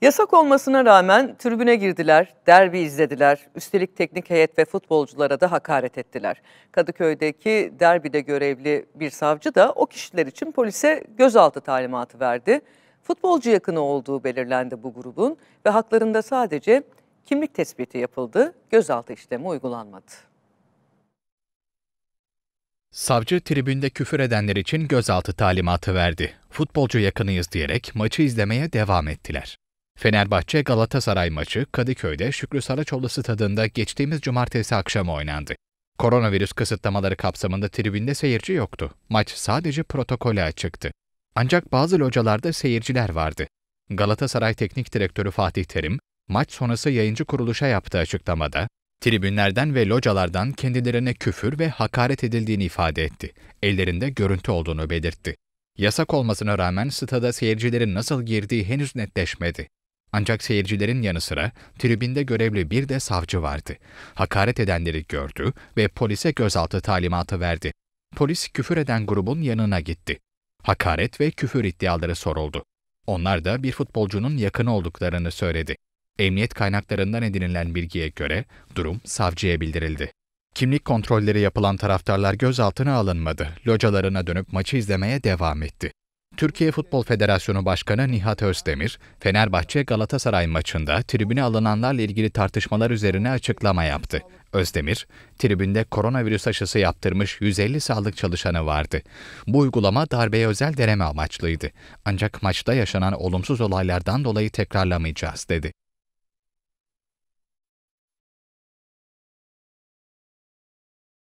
Yasak olmasına rağmen tribüne girdiler, derbi izlediler, üstelik teknik heyet ve futbolculara da hakaret ettiler. Kadıköy'deki derbide görevli bir savcı da o kişiler için polise gözaltı talimatı verdi. Futbolcu yakını olduğu belirlendi bu grubun ve haklarında sadece kimlik tespiti yapıldı, gözaltı işlemi uygulanmadı. Savcı tribünde küfür edenler için gözaltı talimatı verdi. Futbolcu yakınıyız diyerek maçı izlemeye devam ettiler. Fenerbahçe-Galatasaray maçı Kadıköy'de Şükrü Saraçoğlu stadında geçtiğimiz cumartesi akşamı oynandı. Koronavirüs kısıtlamaları kapsamında tribünde seyirci yoktu. Maç sadece protokole çıktı. Ancak bazı localarda seyirciler vardı. Galatasaray Teknik Direktörü Fatih Terim, maç sonrası yayıncı kuruluşa yaptığı açıklamada, tribünlerden ve localardan kendilerine küfür ve hakaret edildiğini ifade etti. Ellerinde görüntü olduğunu belirtti. Yasak olmasına rağmen stada seyircilerin nasıl girdiği henüz netleşmedi. Ancak seyircilerin yanı sıra tribünde görevli bir de savcı vardı. Hakaret edenleri gördü ve polise gözaltı talimatı verdi. Polis küfür eden grubun yanına gitti. Hakaret ve küfür iddiaları soruldu. Onlar da bir futbolcunun yakın olduklarını söyledi. Emniyet kaynaklarından edinilen bilgiye göre durum savcıya bildirildi. Kimlik kontrolleri yapılan taraftarlar gözaltına alınmadı. Localarına dönüp maçı izlemeye devam etti. Türkiye Futbol Federasyonu Başkanı Nihat Özdemir, Fenerbahçe-Galatasaray maçında tribüne alınanlarla ilgili tartışmalar üzerine açıklama yaptı. Özdemir, tribünde koronavirüs aşısı yaptırmış 150 sağlık çalışanı vardı. Bu uygulama darbeye özel deneme amaçlıydı. Ancak maçta yaşanan olumsuz olaylardan dolayı tekrarlamayacağız dedi.